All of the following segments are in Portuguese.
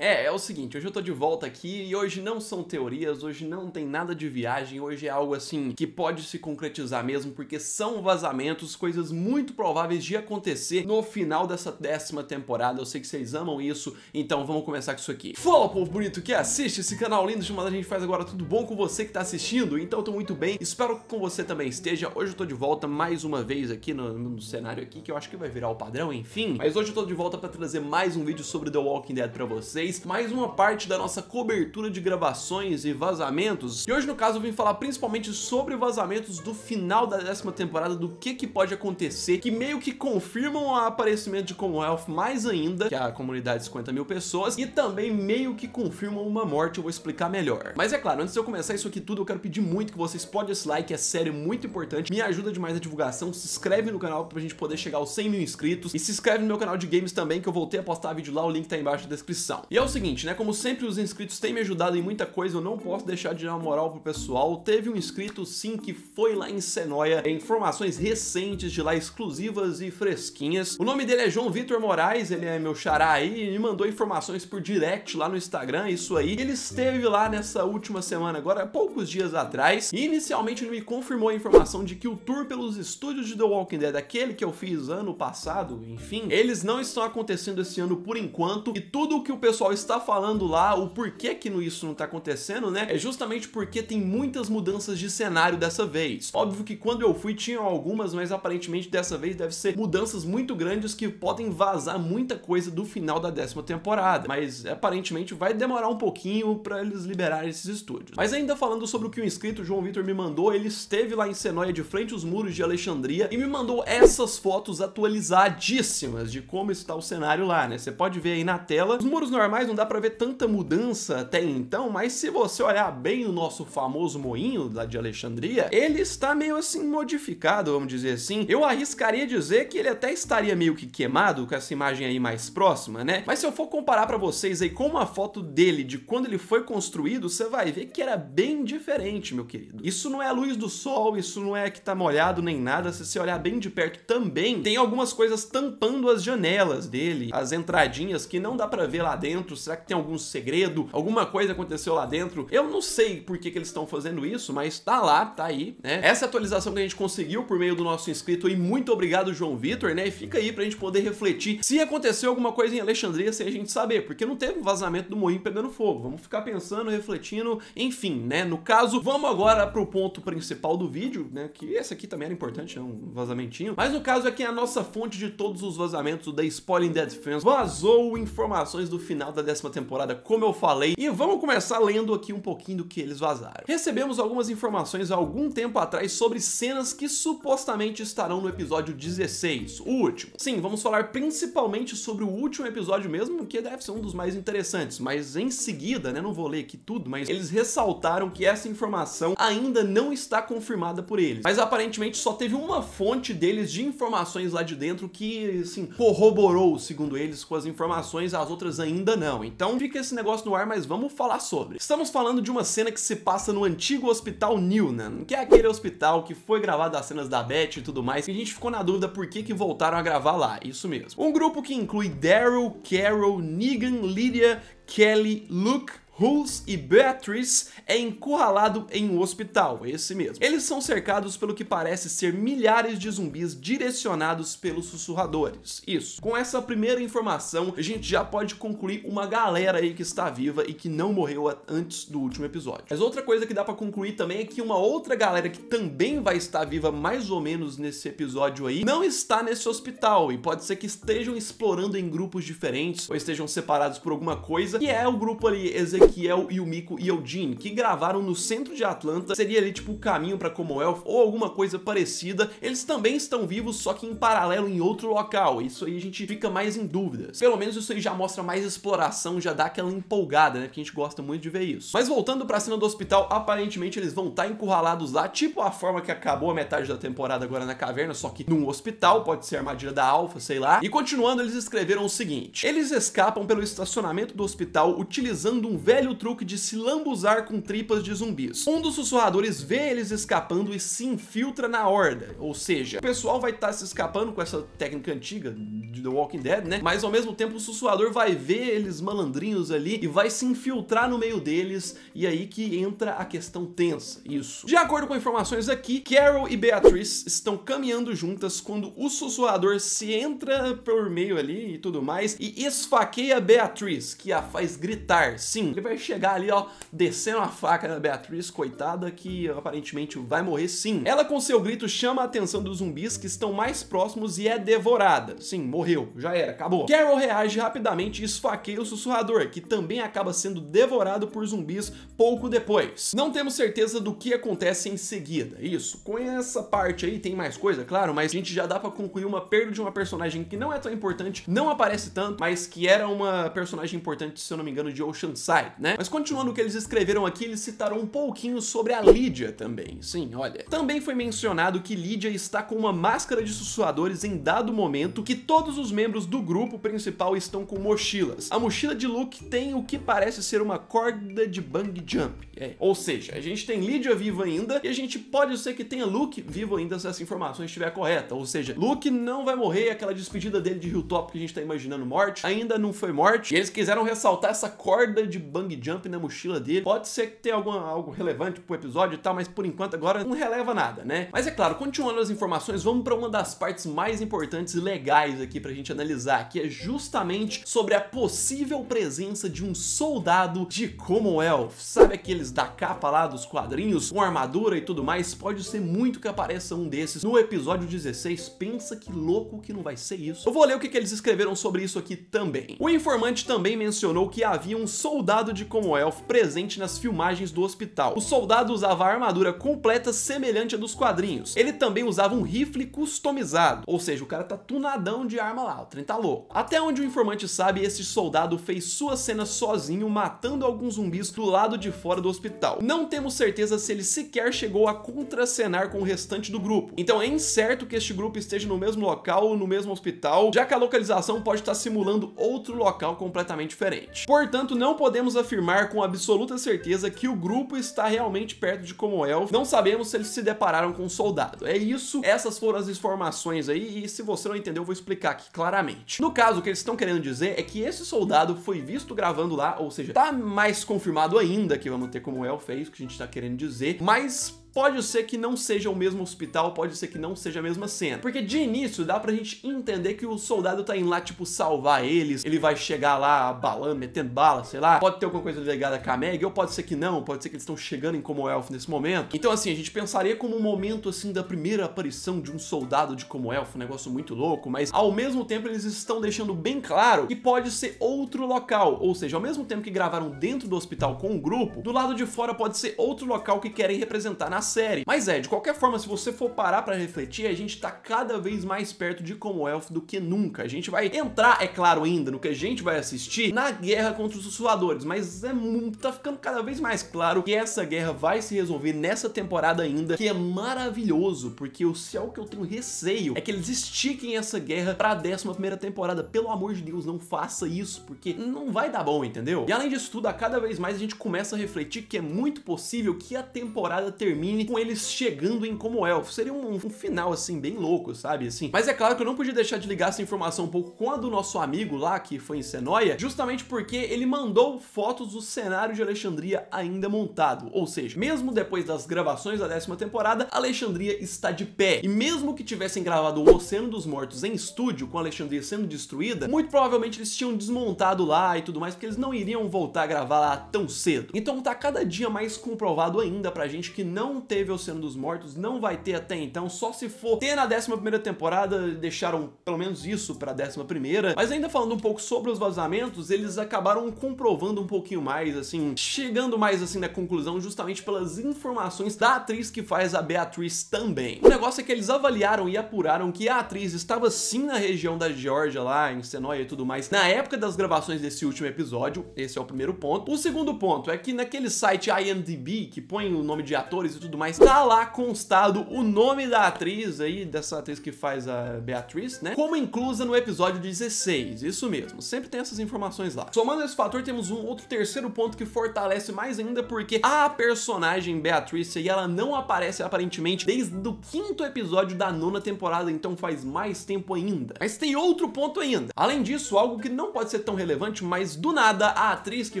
É, é o seguinte, hoje eu tô de volta aqui e hoje não são teorias, hoje não tem nada de viagem, hoje é algo assim que pode se concretizar mesmo, porque são vazamentos, coisas muito prováveis de acontecer no final dessa décima temporada. Eu sei que vocês amam isso, então vamos começar com isso aqui. Fala, povo bonito que assiste esse canal lindo chamado A Gente Faz Agora, tudo bom com você que tá assistindo? Então eu tô muito bem, espero que com você também esteja. Hoje eu tô de volta mais uma vez aqui no, no cenário aqui, que eu acho que vai virar o padrão, enfim. Mas hoje eu tô de volta pra trazer mais um vídeo sobre The Walking Dead pra vocês vocês mais uma parte da nossa cobertura de gravações e vazamentos. E hoje, no caso, eu vim falar principalmente sobre vazamentos do final da décima temporada, do que que pode acontecer, que meio que confirmam o aparecimento de Commonwealth mais ainda, que é a comunidade de 50 mil pessoas, e também meio que confirmam uma morte, eu vou explicar melhor. Mas é claro, antes de eu começar isso aqui tudo, eu quero pedir muito que vocês podem esse like, é sério, é muito importante, me ajuda demais a divulgação, se inscreve no canal pra gente poder chegar aos 100 mil inscritos, e se inscreve no meu canal de games também, que eu voltei a postar vídeo lá, o link tá embaixo da descrição. E é o seguinte, né? Como sempre, os inscritos têm me ajudado em muita coisa, eu não posso deixar de dar uma moral pro pessoal. Teve um inscrito, sim, que foi lá em Senóia, informações recentes de lá, exclusivas e fresquinhas. O nome dele é João Vitor Moraes, ele é meu xará aí, e me mandou informações por direct lá no Instagram, isso aí. Ele esteve lá nessa última semana, agora poucos dias atrás, e inicialmente ele me confirmou a informação de que o tour pelos estúdios de The Walking Dead, aquele que eu fiz ano passado, enfim, eles não estão acontecendo esse ano por enquanto, e tudo o que o pessoal pessoal está falando lá, o porquê que isso não está acontecendo, né? É justamente porque tem muitas mudanças de cenário dessa vez. Óbvio que quando eu fui tinham algumas, mas aparentemente dessa vez deve ser mudanças muito grandes que podem vazar muita coisa do final da décima temporada. Mas aparentemente vai demorar um pouquinho para eles liberarem esses estúdios. Mas ainda falando sobre o que o inscrito João Vitor me mandou, ele esteve lá em Senóia de frente aos muros de Alexandria e me mandou essas fotos atualizadíssimas de como está o cenário lá, né? Você pode ver aí na tela. Os muros normais mais não dá para ver tanta mudança até então, mas se você olhar bem o nosso famoso moinho lá de Alexandria, ele está meio assim modificado, vamos dizer assim. Eu arriscaria dizer que ele até estaria meio que queimado com essa imagem aí mais próxima, né? Mas se eu for comparar para vocês aí com uma foto dele de quando ele foi construído, você vai ver que era bem diferente, meu querido. Isso não é a luz do sol, isso não é que tá molhado nem nada, se você olhar bem de perto também, tem algumas coisas tampando as janelas dele, as entradinhas que não dá para ver lá dentro, dentro? Será que tem algum segredo? Alguma coisa aconteceu lá dentro? Eu não sei por que, que eles estão fazendo isso, mas tá lá, tá aí, né? Essa é atualização que a gente conseguiu por meio do nosso inscrito e muito obrigado, João Vitor, né? E fica aí pra gente poder refletir se aconteceu alguma coisa em Alexandria sem a gente saber, porque não teve vazamento do moinho pegando fogo. Vamos ficar pensando, refletindo, enfim, né? No caso, vamos agora pro ponto principal do vídeo, né? Que esse aqui também era importante, é um vazamentinho. Mas no caso aqui que a nossa fonte de todos os vazamentos da Spoiling Dead Fans vazou informações do final da décima temporada, como eu falei, e vamos começar lendo aqui um pouquinho do que eles vazaram. Recebemos algumas informações há algum tempo atrás sobre cenas que supostamente estarão no episódio 16, o último. Sim, vamos falar principalmente sobre o último episódio mesmo, que deve ser um dos mais interessantes, mas em seguida, né, não vou ler aqui tudo, mas eles ressaltaram que essa informação ainda não está confirmada por eles, mas aparentemente só teve uma fonte deles de informações lá de dentro que, assim, corroborou, segundo eles, com as informações, as outras ainda não não. Então fica esse negócio no ar, mas vamos falar sobre. Estamos falando de uma cena que se passa no antigo hospital Newnan, que é aquele hospital que foi gravado as cenas da Beth e tudo mais, e a gente ficou na dúvida por que que voltaram a gravar lá, isso mesmo. Um grupo que inclui Daryl, Carol, Negan, Lydia, Kelly, Luke, Hulse e Beatrice é encurralado em um hospital, é esse mesmo. Eles são cercados pelo que parece ser milhares de zumbis direcionados pelos sussurradores. Isso. Com essa primeira informação, a gente já pode concluir uma galera aí que está viva e que não morreu antes do último episódio. Mas outra coisa que dá para concluir também é que uma outra galera que também vai estar viva mais ou menos nesse episódio aí, não está nesse hospital e pode ser que estejam explorando em grupos diferentes ou estejam separados por alguma coisa, que é o grupo ali que é o Yumiko e Eugene, que gravaram no centro de Atlanta, seria ali tipo o caminho para Commonwealth ou alguma coisa parecida. Eles também estão vivos, só que em paralelo em outro local. Isso aí a gente fica mais em dúvidas. Pelo menos isso aí já mostra mais exploração, já dá aquela empolgada, né? Porque a gente gosta muito de ver isso. Mas voltando pra cena do hospital, aparentemente eles vão estar tá encurralados lá, tipo a forma que acabou a metade da temporada agora na caverna, só que num hospital, pode ser a armadilha da Alpha, sei lá. E continuando, eles escreveram o seguinte. Eles escapam pelo estacionamento do hospital utilizando um velho velho truque de se lambuzar com tripas de zumbis. Um dos sussurradores vê eles escapando e se infiltra na horda, ou seja, o pessoal vai estar tá se escapando com essa técnica antiga de The Walking Dead, né? Mas ao mesmo tempo o sussurrador vai ver eles malandrinhos ali e vai se infiltrar no meio deles e aí que entra a questão tensa, isso. De acordo com informações aqui, Carol e Beatrice estão caminhando juntas quando o sussurrador se entra por meio ali e tudo mais e esfaqueia Beatriz, que a faz gritar. Sim, ele vai chegar ali, ó, descendo a faca da Beatriz, coitada, que aparentemente vai morrer sim. Ela com seu grito chama a atenção dos zumbis que estão mais próximos e é devorada. Sim, morreu, já era, acabou. Carol reage rapidamente e esfaqueia o sussurrador, que também acaba sendo devorado por zumbis pouco depois. Não temos certeza do que acontece em seguida, isso. Com essa parte aí tem mais coisa, claro, mas a gente já dá pra concluir uma perda de uma personagem que não é tão importante, não aparece tanto, mas que era uma personagem importante, se eu não me engano, de Oceanside né? Mas continuando o que eles escreveram aqui, eles citaram um pouquinho sobre a Lídia também. Sim, olha. Também foi mencionado que Lídia está com uma máscara de sussuadores em dado momento que todos os membros do grupo principal estão com mochilas. A mochila de Luke tem o que parece ser uma corda de bang jump. É. Ou seja, a gente tem Lídia viva ainda e a gente pode ser que tenha Luke vivo ainda se essa informação estiver correta. Ou seja, Luke não vai morrer, aquela despedida dele de Hilltop que a gente está imaginando morte, ainda não foi morte. E eles quiseram ressaltar essa corda de bang jump na mochila dele. Pode ser que tenha alguma, algo relevante pro episódio e tal, mas por enquanto agora não releva nada, né? Mas é claro, continuando as informações, vamos para uma das partes mais importantes e legais aqui pra gente analisar, que é justamente sobre a possível presença de um soldado de Commonwealth. Sabe aqueles da capa lá dos quadrinhos, com armadura e tudo mais? Pode ser muito que apareça um desses no episódio 16. Pensa que louco que não vai ser isso. Eu vou ler o que, que eles escreveram sobre isso aqui também. O informante também mencionou que havia um soldado de como elf é presente nas filmagens do hospital. O soldado usava armadura completa semelhante à dos quadrinhos. Ele também usava um rifle customizado, ou seja, o cara tá tunadão de arma lá, o trem tá louco. Até onde o informante sabe, esse soldado fez sua cena sozinho, matando alguns zumbis do lado de fora do hospital. Não temos certeza se ele sequer chegou a contracenar com o restante do grupo. Então é incerto que este grupo esteja no mesmo local ou no mesmo hospital, já que a localização pode estar simulando outro local completamente diferente. Portanto, não podemos podemos afirmar com absoluta certeza que o grupo está realmente perto de Commonwealth. Não sabemos se eles se depararam com um soldado. É isso, essas foram as informações aí, e se você não entendeu, eu vou explicar aqui claramente. No caso, o que eles estão querendo dizer é que esse soldado foi visto gravando lá, ou seja, tá mais confirmado ainda que vamos ter Commonwealth, é isso que a gente está querendo dizer, mas pode ser que não seja o mesmo hospital, pode ser que não seja a mesma cena. Porque de início dá pra gente entender que o soldado tá indo lá, tipo, salvar eles, ele vai chegar lá balando, metendo bala, sei lá, pode ter alguma coisa ligada com a Meg, ou pode ser que não, pode ser que eles estão chegando em Como Elfo nesse momento. Então, assim, a gente pensaria como um momento, assim, da primeira aparição de um soldado de Commonwealth, um negócio muito louco, mas ao mesmo tempo eles estão deixando bem claro que pode ser outro local, ou seja, ao mesmo tempo que gravaram dentro do hospital com o um grupo, do lado de fora pode ser outro local que querem representar na série. Mas é, de qualquer forma, se você for parar para refletir, a gente tá cada vez mais perto de Commonwealth do que nunca. A gente vai entrar, é claro ainda, no que a gente vai assistir, na guerra contra os suadores, mas é tá ficando cada vez mais claro que essa guerra vai se resolver nessa temporada ainda, que é maravilhoso, porque é o céu que eu tenho receio é que eles estiquem essa guerra pra 11 primeira temporada. Pelo amor de Deus, não faça isso, porque não vai dar bom, entendeu? E além disso tudo, a cada vez mais a gente começa a refletir que é muito possível que a temporada termine com eles chegando em como elfo. Seria um, um, final, assim, bem louco, sabe? Assim. Mas é claro que eu não podia deixar de ligar essa informação um pouco com a do nosso amigo lá, que foi em Senoia justamente porque ele mandou fotos do cenário de Alexandria ainda montado. Ou seja, mesmo depois das gravações da décima temporada, Alexandria está de pé. E mesmo que tivessem gravado o Oceano dos Mortos em estúdio, com Alexandria sendo destruída, muito provavelmente eles tinham desmontado lá e tudo mais, porque eles não iriam voltar a gravar lá tão cedo. Então tá cada dia mais comprovado ainda pra gente que não teve Oceano dos Mortos, não vai ter até então, só se for ter na 11ª temporada, deixaram pelo menos isso pra 11ª, mas ainda falando um pouco sobre os vazamentos, eles acabaram comprovando um pouquinho mais, assim, chegando mais assim na conclusão justamente pelas informações da atriz que faz a Beatriz também. O negócio é que eles avaliaram e apuraram que a atriz estava sim na região da Geórgia lá, em Senoia e tudo mais, na época das gravações desse último episódio, esse é o primeiro ponto. O segundo ponto é que naquele site IMDB, que põe o nome de atores e tudo tudo mais, tá lá constado o nome da atriz aí, dessa atriz que faz a Beatriz, né? Como inclusa no episódio 16, isso mesmo, sempre tem essas informações lá. Somando esse fator, temos um outro terceiro ponto que fortalece mais ainda, porque a personagem Beatriz aí, ela não aparece aparentemente desde o quinto episódio da nona temporada, então faz mais tempo ainda. Mas tem outro ponto ainda. Além disso, algo que não pode ser tão relevante, mas do nada, a atriz que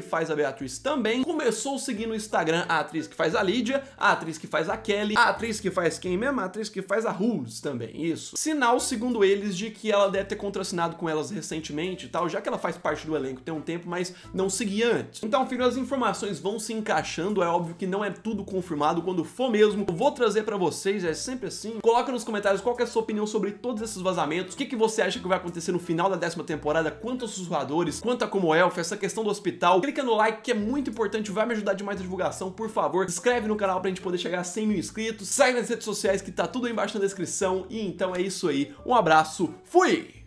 faz a Beatriz também começou seguindo o Instagram a atriz que faz a Lídia, a atriz atriz que faz a Kelly, a ah. atriz que faz quem mesmo? A atriz que faz a Rules também, isso. Sinal, segundo eles, de que ela deve ter contracenado com elas recentemente e tal, já que ela faz parte do elenco tem um tempo, mas não seguia antes. Então, filho, as informações vão se encaixando, é óbvio que não é tudo confirmado, quando for mesmo, eu vou trazer para vocês, é sempre assim. Coloca nos comentários qual é a sua opinião sobre todos esses vazamentos, o que, que você acha que vai acontecer no final da décima temporada, quanto aos sussurradores, quanto a como elf, essa questão do hospital. Clica no like que é muito importante, vai me ajudar demais na divulgação, por favor. inscreve no canal pra gente poder chegar a 100 mil inscritos. Segue nas redes sociais que tá tudo aí embaixo na descrição. E então é isso aí. Um abraço, fui!